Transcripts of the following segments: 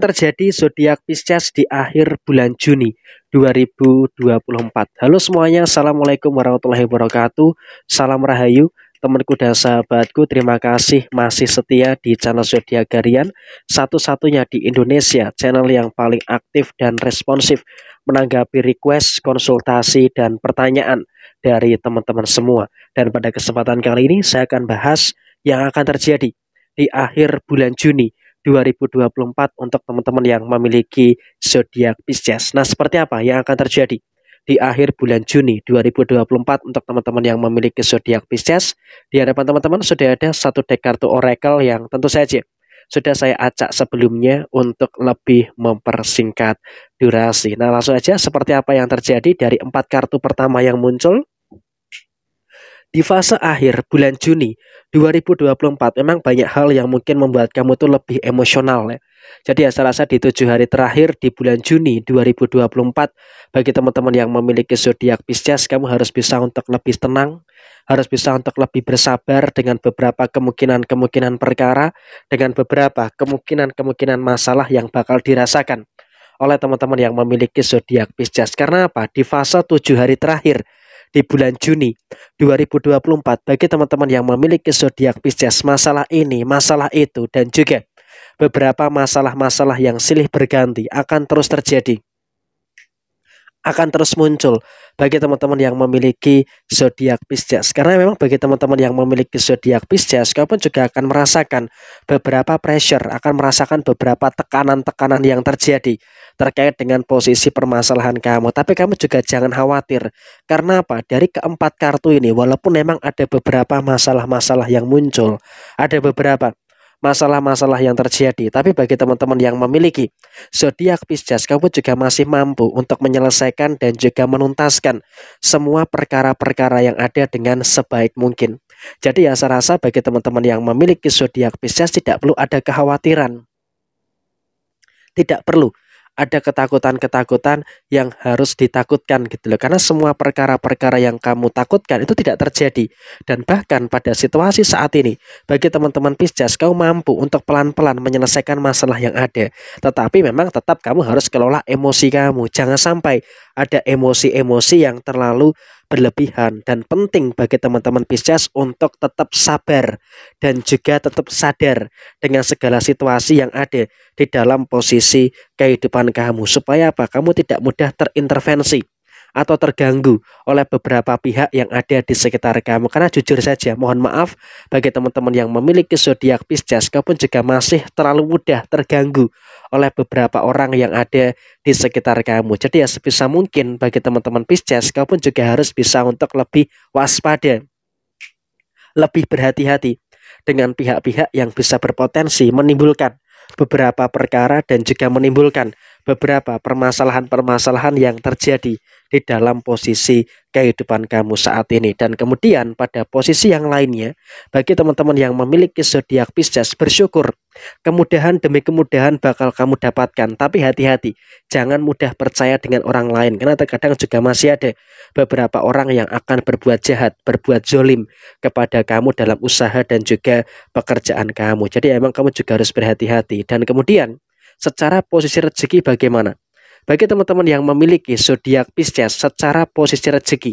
terjadi zodiak Pisces di akhir bulan Juni 2024. Halo semuanya, Assalamualaikum warahmatullahi wabarakatuh. Salam Rahayu, temanku dan sahabatku. Terima kasih masih setia di channel Zodiak Garian, satu-satunya di Indonesia, channel yang paling aktif dan responsif menanggapi request, konsultasi, dan pertanyaan dari teman-teman semua. Dan pada kesempatan kali ini saya akan bahas yang akan terjadi di akhir bulan Juni 2024 untuk teman-teman yang memiliki zodiak Pisces. Nah, seperti apa yang akan terjadi? di akhir bulan Juni 2024 untuk teman-teman yang memiliki zodiak Pisces. Di hadapan teman-teman sudah ada satu deck kartu oracle yang tentu saja sudah saya acak sebelumnya untuk lebih mempersingkat durasi. Nah, langsung aja seperti apa yang terjadi dari empat kartu pertama yang muncul di fase akhir bulan Juni 2024 memang banyak hal yang mungkin membuat kamu tuh lebih emosional ya. Jadi ya saya rasa di tujuh hari terakhir di bulan Juni 2024 bagi teman-teman yang memiliki zodiak Pisces kamu harus bisa untuk lebih tenang, harus bisa untuk lebih bersabar dengan beberapa kemungkinan-kemungkinan perkara, dengan beberapa kemungkinan-kemungkinan masalah yang bakal dirasakan oleh teman-teman yang memiliki zodiak Pisces. Karena apa? Di fase tujuh hari terakhir di bulan Juni 2024 bagi teman-teman yang memiliki zodiak Pisces masalah ini masalah itu dan juga beberapa masalah-masalah yang silih berganti akan terus terjadi akan terus muncul bagi teman-teman yang memiliki zodiak Pisces. Karena memang bagi teman-teman yang memiliki zodiak Pisces, kau pun juga akan merasakan beberapa pressure, akan merasakan beberapa tekanan-tekanan yang terjadi terkait dengan posisi permasalahan kamu. Tapi kamu juga jangan khawatir. Karena apa? Dari keempat kartu ini walaupun memang ada beberapa masalah-masalah yang muncul, ada beberapa masalah-masalah yang terjadi. Tapi bagi teman-teman yang memiliki zodiak Pisces, kamu juga masih mampu untuk menyelesaikan dan juga menuntaskan semua perkara-perkara yang ada dengan sebaik mungkin. Jadi ya saya rasa bagi teman-teman yang memiliki zodiak Pisces tidak perlu ada kekhawatiran. Tidak perlu ada ketakutan-ketakutan yang harus ditakutkan gitu loh. Karena semua perkara-perkara yang kamu takutkan itu tidak terjadi. Dan bahkan pada situasi saat ini, bagi teman-teman Pisces, kau mampu untuk pelan-pelan menyelesaikan masalah yang ada. Tetapi memang tetap kamu harus kelola emosi kamu. Jangan sampai ada emosi-emosi yang terlalu berlebihan dan penting bagi teman-teman Pisces untuk tetap sabar dan juga tetap sadar dengan segala situasi yang ada di dalam posisi kehidupan kamu supaya apa kamu tidak mudah terintervensi atau terganggu oleh beberapa pihak yang ada di sekitar kamu. Karena jujur saja, mohon maaf bagi teman-teman yang memiliki zodiak Pisces, kamu juga masih terlalu mudah terganggu oleh beberapa orang yang ada di sekitar kamu. Jadi ya sebisa mungkin bagi teman-teman Pisces, kau pun juga harus bisa untuk lebih waspada, lebih berhati-hati dengan pihak-pihak yang bisa berpotensi menimbulkan beberapa perkara dan juga menimbulkan beberapa permasalahan-permasalahan yang terjadi di dalam posisi kehidupan kamu saat ini. Dan kemudian pada posisi yang lainnya, bagi teman-teman yang memiliki zodiak Pisces, bersyukur. Kemudahan demi kemudahan bakal kamu dapatkan. Tapi hati-hati, jangan mudah percaya dengan orang lain. Karena terkadang juga masih ada beberapa orang yang akan berbuat jahat, berbuat zolim kepada kamu dalam usaha dan juga pekerjaan kamu. Jadi emang kamu juga harus berhati-hati. Dan kemudian, secara posisi rezeki bagaimana? Bagi teman-teman yang memiliki zodiak Pisces secara posisi rezeki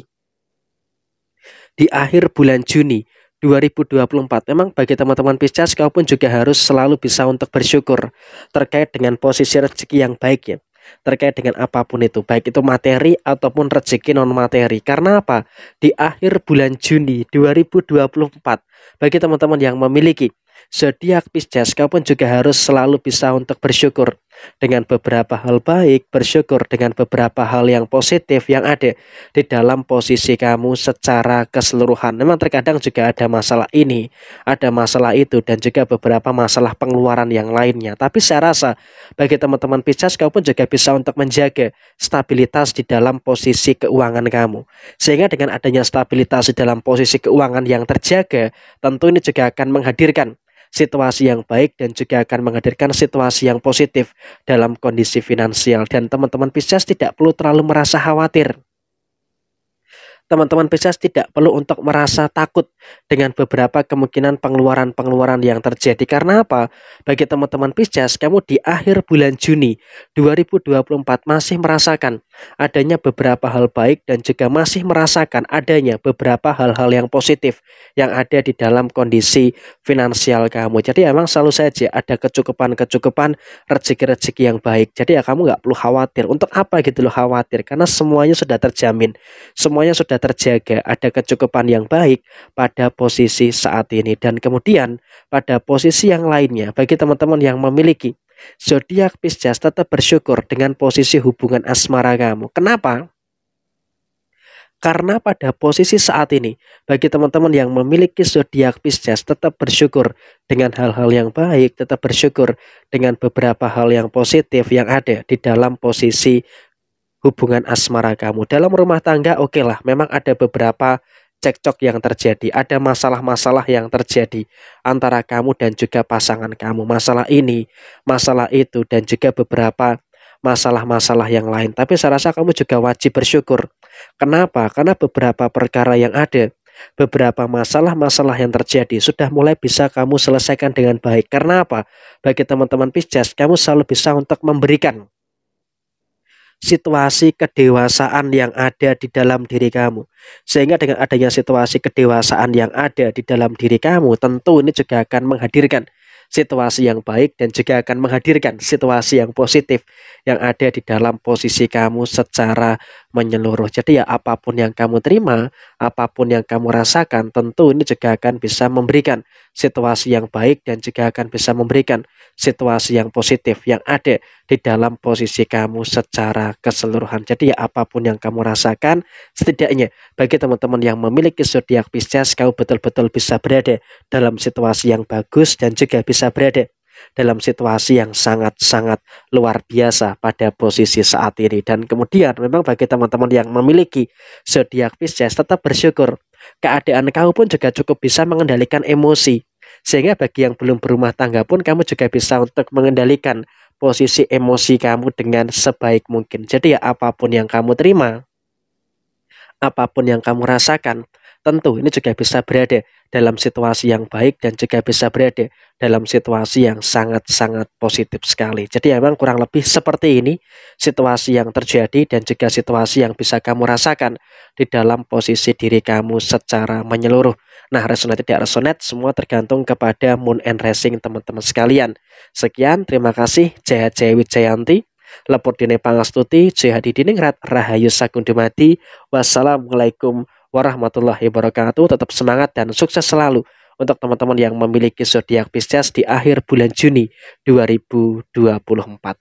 di akhir bulan Juni 2024. Memang bagi teman-teman Pisces kau pun juga harus selalu bisa untuk bersyukur terkait dengan posisi rezeki yang baik ya. Terkait dengan apapun itu, baik itu materi ataupun rezeki non materi. Karena apa? Di akhir bulan Juni 2024, bagi teman-teman yang memiliki zodiak Pisces, kau pun juga harus selalu bisa untuk bersyukur dengan beberapa hal baik, bersyukur dengan beberapa hal yang positif yang ada di dalam posisi kamu secara keseluruhan. Memang terkadang juga ada masalah ini, ada masalah itu, dan juga beberapa masalah pengeluaran yang lainnya. Tapi saya rasa bagi teman-teman Pisces, kau pun juga bisa untuk menjaga stabilitas di dalam posisi keuangan kamu. Sehingga dengan adanya stabilitas di dalam posisi keuangan yang terjaga, tentu ini juga akan menghadirkan situasi yang baik dan juga akan menghadirkan situasi yang positif dalam kondisi finansial dan teman-teman Pisces tidak perlu terlalu merasa khawatir teman-teman Pisces tidak perlu untuk merasa takut dengan beberapa kemungkinan pengeluaran-pengeluaran yang terjadi. Karena apa? Bagi teman-teman Pisces, kamu di akhir bulan Juni 2024 masih merasakan adanya beberapa hal baik dan juga masih merasakan adanya beberapa hal-hal yang positif yang ada di dalam kondisi finansial kamu. Jadi emang selalu saja ada kecukupan-kecukupan rezeki-rezeki yang baik. Jadi ya kamu nggak perlu khawatir. Untuk apa gitu loh khawatir? Karena semuanya sudah terjamin. Semuanya sudah terjaga, ada kecukupan yang baik pada posisi saat ini. Dan kemudian pada posisi yang lainnya, bagi teman-teman yang memiliki zodiak Pisces tetap bersyukur dengan posisi hubungan asmara kamu. Kenapa? Karena pada posisi saat ini, bagi teman-teman yang memiliki zodiak Pisces tetap bersyukur dengan hal-hal yang baik, tetap bersyukur dengan beberapa hal yang positif yang ada di dalam posisi hubungan asmara kamu. Dalam rumah tangga oke okay lah memang ada beberapa cekcok yang terjadi, ada masalah-masalah yang terjadi antara kamu dan juga pasangan kamu. Masalah ini, masalah itu dan juga beberapa masalah-masalah yang lain. Tapi saya rasa kamu juga wajib bersyukur. Kenapa? Karena beberapa perkara yang ada, beberapa masalah-masalah yang terjadi sudah mulai bisa kamu selesaikan dengan baik. Karena apa? Bagi teman-teman Pisces, kamu selalu bisa untuk memberikan situasi kedewasaan yang ada di dalam diri kamu. Sehingga dengan adanya situasi kedewasaan yang ada di dalam diri kamu, tentu ini juga akan menghadirkan situasi yang baik dan juga akan menghadirkan situasi yang positif yang ada di dalam posisi kamu secara menyeluruh. Jadi ya apapun yang kamu terima, apapun yang kamu rasakan, tentu ini juga akan bisa memberikan situasi yang baik dan juga akan bisa memberikan situasi yang positif yang ada di dalam posisi kamu secara keseluruhan. Jadi ya apapun yang kamu rasakan, setidaknya bagi teman-teman yang memiliki zodiak Pisces, kau betul-betul bisa berada dalam situasi yang bagus dan juga bisa berada dalam situasi yang sangat-sangat luar biasa pada posisi saat ini. Dan kemudian memang bagi teman-teman yang memiliki zodiak Pisces tetap bersyukur. Keadaan kamu pun juga cukup bisa mengendalikan emosi. Sehingga bagi yang belum berumah tangga pun kamu juga bisa untuk mengendalikan posisi emosi kamu dengan sebaik mungkin. Jadi ya apapun yang kamu terima, apapun yang kamu rasakan, tentu ini juga bisa berada dalam situasi yang baik dan juga bisa berada dalam situasi yang sangat-sangat positif sekali. Jadi emang kurang lebih seperti ini situasi yang terjadi dan juga situasi yang bisa kamu rasakan di dalam posisi diri kamu secara menyeluruh. Nah, resonate tidak resonate semua tergantung kepada moon and racing teman-teman sekalian. Sekian, terima kasih. Jaya Jaya Wijayanti, Lepur Dine Pangastuti, Jaya Didiningrat, Rahayu Sakundumati. Wassalamualaikum warahmatullahi wabarakatuh. Tetap semangat dan sukses selalu untuk teman-teman yang memiliki zodiak Pisces di akhir bulan Juni 2024.